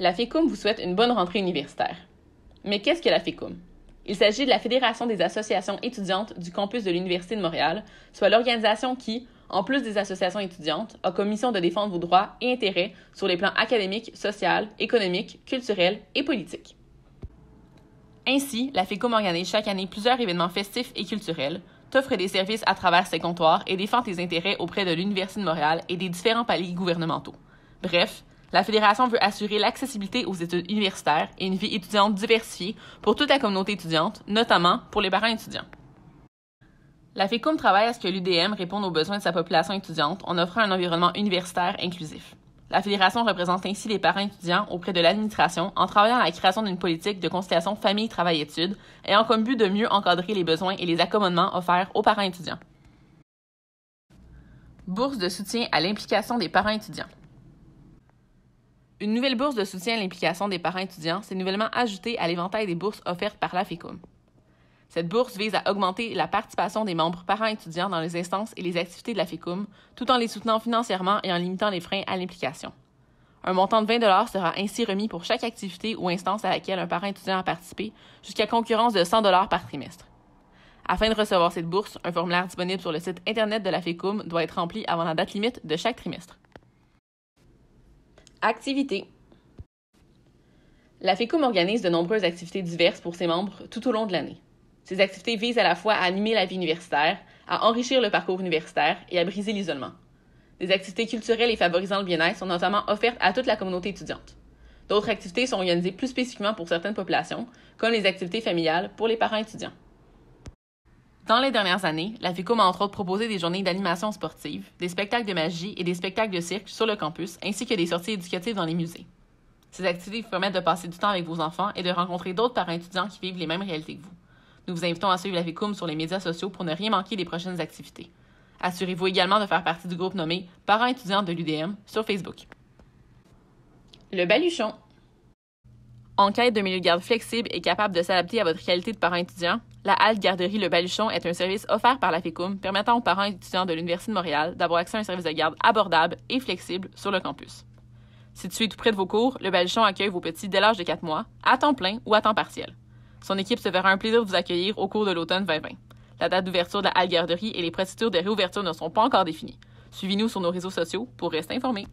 La FECUM vous souhaite une bonne rentrée universitaire. Mais qu'est-ce que la FECUM? Il s'agit de la Fédération des associations étudiantes du campus de l'Université de Montréal, soit l'organisation qui, en plus des associations étudiantes, a comme mission de défendre vos droits et intérêts sur les plans académiques, social, économique, culturel et politique. Ainsi, la FECUM organise chaque année plusieurs événements festifs et culturels, t'offre des services à travers ses comptoirs et défend tes intérêts auprès de l'Université de Montréal et des différents paliers gouvernementaux. Bref, la Fédération veut assurer l'accessibilité aux études universitaires et une vie étudiante diversifiée pour toute la communauté étudiante, notamment pour les parents étudiants. La FECUM travaille à ce que l'UDM réponde aux besoins de sa population étudiante en offrant un environnement universitaire inclusif. La Fédération représente ainsi les parents étudiants auprès de l'administration en travaillant à la création d'une politique de conciliation famille-travail-études ayant comme but de mieux encadrer les besoins et les accommodements offerts aux parents étudiants. Bourse de soutien à l'implication des parents étudiants. Une nouvelle bourse de soutien à l'implication des parents étudiants s'est nouvellement ajoutée à l'éventail des bourses offertes par la FECUM. Cette bourse vise à augmenter la participation des membres parents étudiants dans les instances et les activités de la FECUM, tout en les soutenant financièrement et en limitant les freins à l'implication. Un montant de 20 sera ainsi remis pour chaque activité ou instance à laquelle un parent étudiant a participé, jusqu'à concurrence de 100 par trimestre. Afin de recevoir cette bourse, un formulaire disponible sur le site Internet de la FECUM doit être rempli avant la date limite de chaque trimestre. Activités. La FECUM organise de nombreuses activités diverses pour ses membres tout au long de l'année. Ces activités visent à la fois à animer la vie universitaire, à enrichir le parcours universitaire et à briser l'isolement. Des activités culturelles et favorisant le bien-être sont notamment offertes à toute la communauté étudiante. D'autres activités sont organisées plus spécifiquement pour certaines populations, comme les activités familiales pour les parents étudiants. Dans les dernières années, la FICOM a entre autres proposé des journées d'animation sportive, des spectacles de magie et des spectacles de cirque sur le campus, ainsi que des sorties éducatives dans les musées. Ces activités vous permettent de passer du temps avec vos enfants et de rencontrer d'autres parents étudiants qui vivent les mêmes réalités que vous. Nous vous invitons à suivre la FICOM sur les médias sociaux pour ne rien manquer des prochaines activités. Assurez-vous également de faire partie du groupe nommé Parents étudiants de l'UDM sur Facebook. Le baluchon. En quête de milieu de garde flexible et capable de s'adapter à votre qualité de parent étudiant, la halte garderie Le Baluchon est un service offert par la FECUM permettant aux parents étudiants de l'Université de Montréal d'avoir accès à un service de garde abordable et flexible sur le campus. Situé tout près de vos cours, Le Baluchon accueille vos petits dès l'âge de 4 mois, à temps plein ou à temps partiel. Son équipe se fera un plaisir de vous accueillir au cours de l'automne 2020. La date d'ouverture de la Halle garderie et les procédures de réouverture ne sont pas encore définies. Suivez-nous sur nos réseaux sociaux pour rester informés.